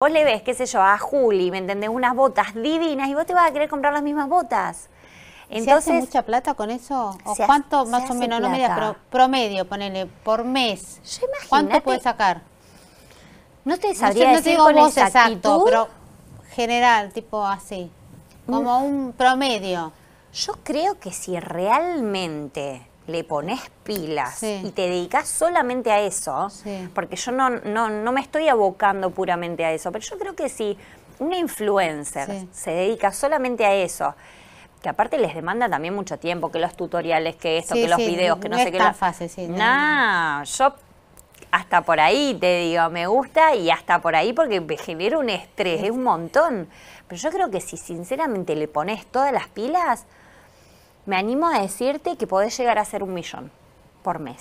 Vos le ves, qué sé yo, a Juli, ¿me entendés? Unas botas divinas y vos te vas a querer comprar las mismas botas. Entonces, mucha plata con eso? ¿O cuánto más o menos? No me pero promedio, ponele, por mes. Yo ¿Cuánto puedes sacar? No te sabría no no digo con exacto, pero general, tipo así. Como mm. un promedio. Yo creo que si realmente le pones pilas y te dedicas solamente a eso, porque yo no, no, me estoy abocando puramente a eso, pero yo creo que si una influencer se dedica solamente a eso, que aparte les demanda también mucho tiempo, que los tutoriales, que esto, que los videos, que no, sé qué. La... fase, sí. No, yo hasta por ahí te digo, me gusta y hasta por ahí porque me genera un estrés, es un montón. Pero yo creo que si sinceramente le pones todas las pilas, me animo a decirte que podés llegar a ser un millón por mes.